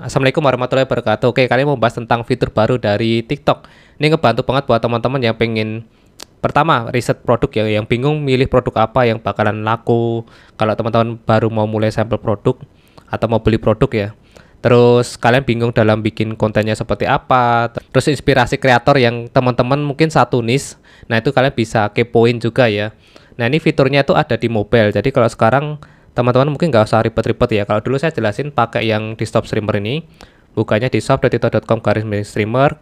Assalamualaikum warahmatullahi wabarakatuh. Oke, kalian mau bahas tentang fitur baru dari TikTok. Ini ngebantu banget buat teman-teman yang pengen pertama riset produk ya yang bingung milih produk apa yang bakalan laku kalau teman-teman baru mau mulai sampel produk atau mau beli produk ya terus kalian bingung dalam bikin kontennya seperti apa terus inspirasi kreator yang teman-teman mungkin satu niche nah itu kalian bisa kepoin juga ya nah ini fiturnya itu ada di mobile jadi kalau sekarang teman-teman mungkin nggak usah ribet-ribet ya. Kalau dulu saya jelasin pakai yang di stop streamer ini, bukanya di shop.tito.com garis streamer,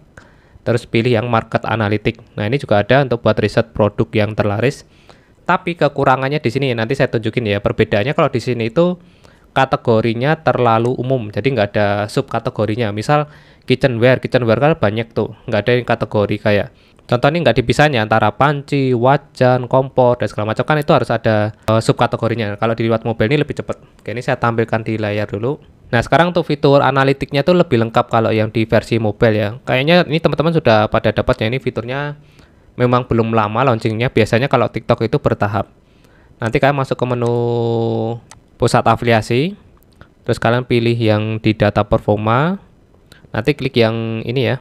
terus pilih yang market analitik. Nah ini juga ada untuk buat riset produk yang terlaris. Tapi kekurangannya di sini nanti saya tunjukin ya perbedaannya kalau di sini itu kategorinya terlalu umum jadi nggak ada sub kategorinya. misal kitchenware kitchenware kan banyak tuh nggak ada yang kategori kayak contohnya nggak dipisahnya antara panci, wajan, kompor dan segala macam kan itu harus ada uh, subkategorinya. Kalau di lewat mobil ini lebih cepat. Oke, ini saya tampilkan di layar dulu. Nah, sekarang untuk fitur analitiknya itu lebih lengkap kalau yang di versi mobile ya. Kayaknya ini teman-teman sudah pada dapatnya ini fiturnya memang belum lama launchingnya. Biasanya kalau TikTok itu bertahap. Nanti kalian masuk ke menu pusat afiliasi. Terus kalian pilih yang di data performa. Nanti klik yang ini ya,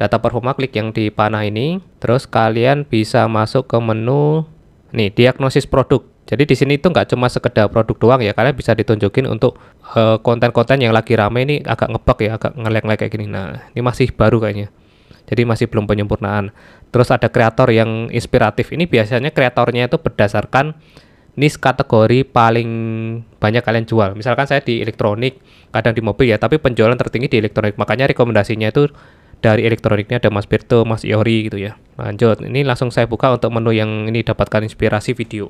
data performa klik yang di panah ini terus kalian bisa masuk ke menu nih diagnosis produk jadi di sini itu nggak cuma sekedar produk doang ya kalian bisa ditunjukin untuk eh, konten-konten uh, yang lagi rame ini agak ngebug ya agak ngelek-ngelek kayak gini nah ini masih baru kayaknya jadi masih belum penyempurnaan terus ada kreator yang inspiratif ini biasanya kreatornya itu berdasarkan niche kategori paling banyak kalian jual misalkan saya di elektronik kadang di mobil ya tapi penjualan tertinggi di elektronik makanya rekomendasinya itu dari elektroniknya ada Mas Berto, Mas Iori gitu ya. Lanjut, ini langsung saya buka untuk menu yang ini dapatkan inspirasi video.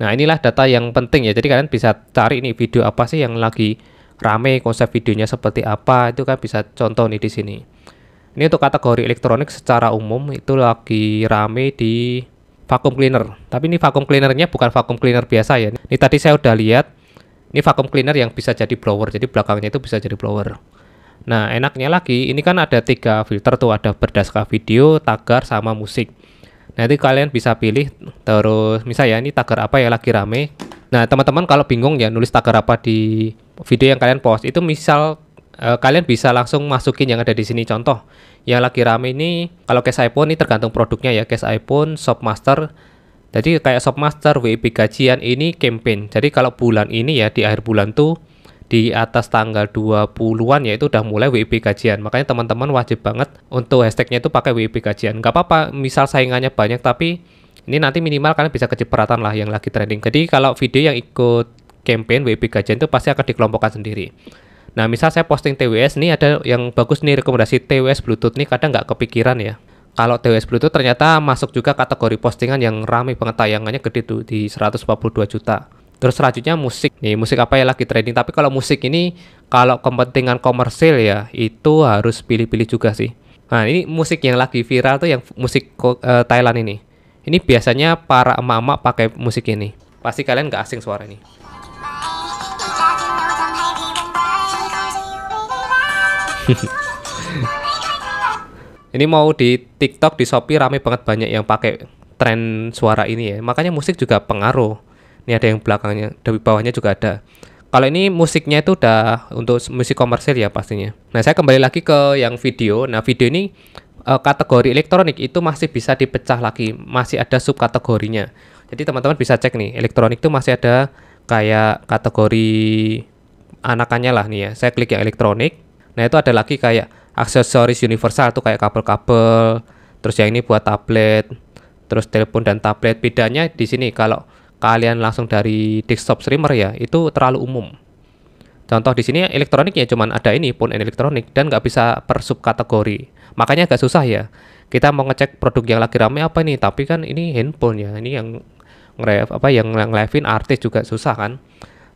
Nah inilah data yang penting ya, jadi kalian bisa cari ini video apa sih yang lagi rame, konsep videonya seperti apa, itu kan bisa contoh nih di sini. Ini untuk kategori elektronik secara umum itu lagi rame di vacuum cleaner. Tapi ini vacuum cleanernya bukan vacuum cleaner biasa ya. Ini tadi saya udah lihat, ini vacuum cleaner yang bisa jadi blower, jadi belakangnya itu bisa jadi blower. Nah, enaknya lagi ini kan ada tiga filter tuh, ada berdasarkan video, tagar, sama musik. Nah, nanti kalian bisa pilih terus misalnya ini tagar apa ya lagi rame. Nah, teman-teman kalau bingung ya nulis tagar apa di video yang kalian post itu misal eh, kalian bisa langsung masukin yang ada di sini contoh. Yang lagi rame ini kalau case iPhone ini tergantung produknya ya, case iPhone, Shopmaster, jadi kayak Shopmaster, WIP gajian ini campaign. Jadi kalau bulan ini ya di akhir bulan tuh di atas tanggal 20-an ya itu udah mulai WIP gajian. Makanya teman-teman wajib banget untuk hashtagnya itu pakai WIP gajian. Gak apa-apa, misal saingannya banyak tapi ini nanti minimal kalian bisa kecipratan lah yang lagi trending. Jadi kalau video yang ikut campaign WIP gajian itu pasti akan dikelompokkan sendiri. Nah, misal saya posting TWS nih ada yang bagus nih rekomendasi TWS Bluetooth nih kadang nggak kepikiran ya. Kalau TWS Bluetooth ternyata masuk juga kategori postingan yang rame banget tayangannya gede tuh di 142 juta. Terus selanjutnya musik nih, musik apa ya lagi trending. Tapi kalau musik ini kalau kepentingan komersil ya itu harus pilih-pilih juga sih. Nah ini musik yang lagi viral tuh yang musik eh, Thailand ini. Ini biasanya para emak-emak pakai musik ini. Pasti kalian nggak asing suara ini. ini mau di TikTok, di Shopee rame banget banyak yang pakai tren suara ini ya. Makanya musik juga pengaruh ini ada yang belakangnya dari bawahnya juga ada kalau ini musiknya itu udah untuk musik komersil ya pastinya nah saya kembali lagi ke yang video nah video ini uh, kategori elektronik itu masih bisa dipecah lagi masih ada sub kategorinya. jadi teman-teman bisa cek nih elektronik itu masih ada kayak kategori anakannya lah nih ya saya klik yang elektronik nah itu ada lagi kayak aksesoris universal tuh kayak kabel-kabel terus yang ini buat tablet terus telepon dan tablet bedanya di sini kalau kalian langsung dari desktop streamer ya, itu terlalu umum. Contoh di sini elektronik ya cuman ada ini pun elektronik dan nggak bisa per subkategori. Makanya agak susah ya. Kita mau ngecek produk yang lagi rame apa nih, tapi kan ini handphone ya. Ini yang nge apa yang live-in artis juga susah kan.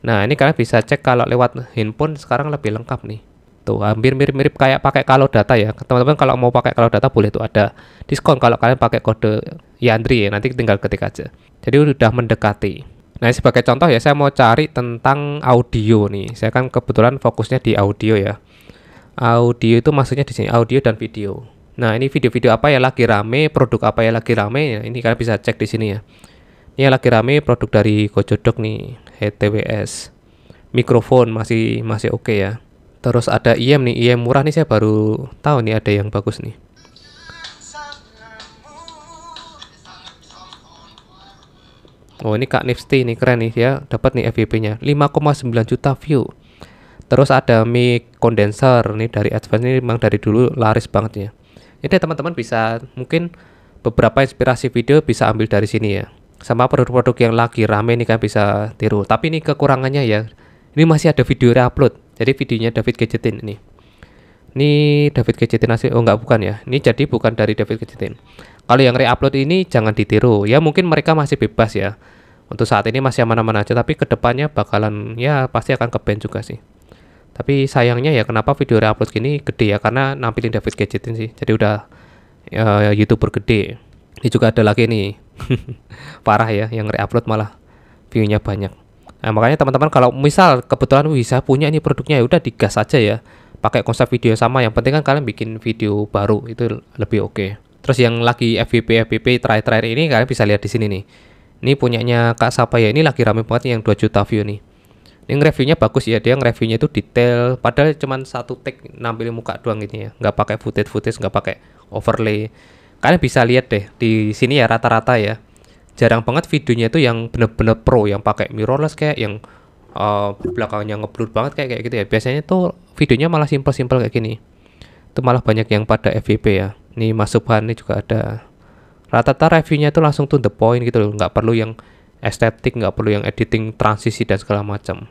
Nah, ini kalian bisa cek kalau lewat handphone sekarang lebih lengkap nih. Tuh, hampir mirip-mirip kayak pakai kalau data ya. Teman-teman kalau mau pakai kalau data boleh tuh ada diskon kalau kalian pakai kode Yandri ya, nanti tinggal ketik aja. Jadi udah mendekati. Nah, sebagai contoh ya, saya mau cari tentang audio nih. Saya kan kebetulan fokusnya di audio ya. Audio itu maksudnya di sini audio dan video. Nah, ini video-video apa ya lagi rame, produk apa ya lagi rame ya. Ini kalian bisa cek di sini ya. Ini ya lagi rame produk dari Gojodok nih, HTWS. Mikrofon masih masih oke okay ya. Terus ada IM nih, IM murah nih saya baru tahu nih ada yang bagus nih. Oh ini Kak Nifty nih keren nih ya dapat nih FYP-nya 5,9 juta view. Terus ada mic condenser nih dari Advance ini memang dari dulu laris banget ya. Jadi teman-teman bisa mungkin beberapa inspirasi video bisa ambil dari sini ya. Sama produk-produk yang lagi rame nih kan bisa tiru. Tapi ini kekurangannya ya. Ini masih ada video reupload. Jadi videonya David Gadgetin ini. Ini David Kejetin asli. Oh enggak bukan ya. Ini jadi bukan dari David Kejetin Kalau yang reupload ini jangan ditiru. Ya mungkin mereka masih bebas ya. Untuk saat ini masih aman-aman aja tapi kedepannya bakalan ya pasti akan ke juga sih. Tapi sayangnya ya kenapa video reupload gini gede ya karena nampilin David Kejetin sih. Jadi udah ya, YouTuber gede. Ini juga ada lagi nih. Parah ya yang reupload malah view-nya banyak. Nah, makanya teman-teman kalau misal kebetulan bisa punya ini produknya ya udah digas aja ya pakai konsep video sama yang penting kan kalian bikin video baru itu lebih oke okay. terus yang lagi FVP FVP terakhir-terakhir ini kalian bisa lihat di sini nih ini punyanya Kak Sapa ya ini lagi rame banget yang 2 juta view nih ini reviewnya bagus ya dia reviewnya itu detail padahal cuman satu take nampilin muka doang gitu ya nggak pakai footage footage nggak pakai overlay kalian bisa lihat deh di sini ya rata-rata ya jarang banget videonya itu yang bener-bener pro yang pakai mirrorless kayak yang uh, belakangnya ngeblur banget kayak kayak gitu ya biasanya tuh videonya malah simpel-simpel kayak gini itu malah banyak yang pada FVP ya ini masuk bahan ini juga ada rata-rata reviewnya itu langsung tuh the point gitu loh nggak perlu yang estetik nggak perlu yang editing transisi dan segala macam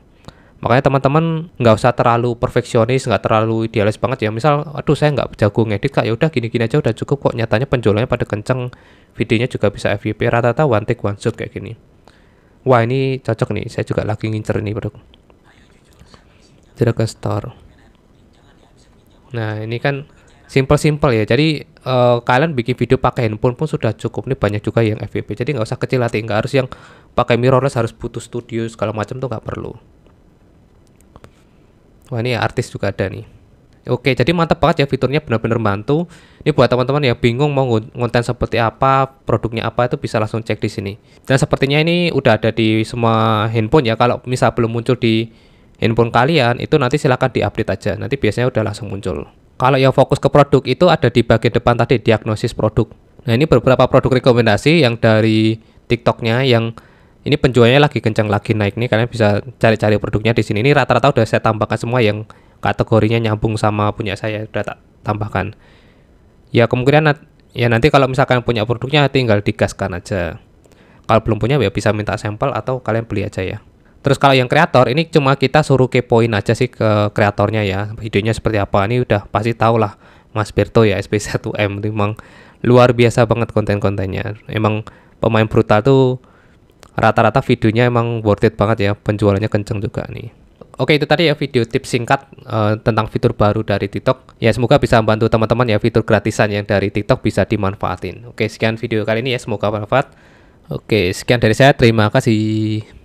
makanya teman-teman nggak usah terlalu perfeksionis nggak terlalu idealis banget ya misal aduh saya nggak jago ngedit kak ya udah gini-gini aja udah cukup kok nyatanya penjualannya pada kenceng videonya juga bisa FVP rata-rata one take one shot kayak gini wah ini cocok nih saya juga lagi ngincer ini produk Dragon store nah ini kan simple-simple ya jadi uh, kalian bikin video pakai handphone pun sudah cukup nih banyak juga yang FVP jadi nggak usah kecil hati nggak harus yang pakai mirrorless harus butuh studio segala macam tuh nggak perlu wah ini ya, artis juga ada nih Oke, jadi mantap banget ya fiturnya benar-benar bantu. Ini buat teman-teman yang bingung mau ngonten seperti apa, produknya apa itu bisa langsung cek di sini. Dan sepertinya ini udah ada di semua handphone ya. Kalau misal belum muncul di handphone kalian, itu nanti silahkan diupdate aja. Nanti biasanya udah langsung muncul. Kalau yang fokus ke produk itu ada di bagian depan tadi diagnosis produk. Nah, ini beberapa produk rekomendasi yang dari TikToknya yang ini penjualnya lagi kencang lagi naik nih. Kalian bisa cari-cari produknya di sini. Ini rata-rata udah saya tambahkan semua yang kategorinya nyambung sama punya saya sudah tak tambahkan ya kemungkinan ya nanti kalau misalkan punya produknya tinggal digaskan aja kalau belum punya ya bisa minta sampel atau kalian beli aja ya terus kalau yang kreator ini cuma kita suruh kepoin aja sih ke kreatornya ya videonya seperti apa ini udah pasti tau lah Mas Berto ya SP1M itu memang luar biasa banget konten-kontennya emang pemain brutal tuh rata-rata videonya emang worth it banget ya penjualannya kenceng juga nih Oke, itu tadi ya video tips singkat uh, tentang fitur baru dari TikTok. Ya, semoga bisa membantu teman-teman ya fitur gratisan yang dari TikTok bisa dimanfaatin. Oke, sekian video kali ini ya, semoga bermanfaat. Oke, sekian dari saya. Terima kasih.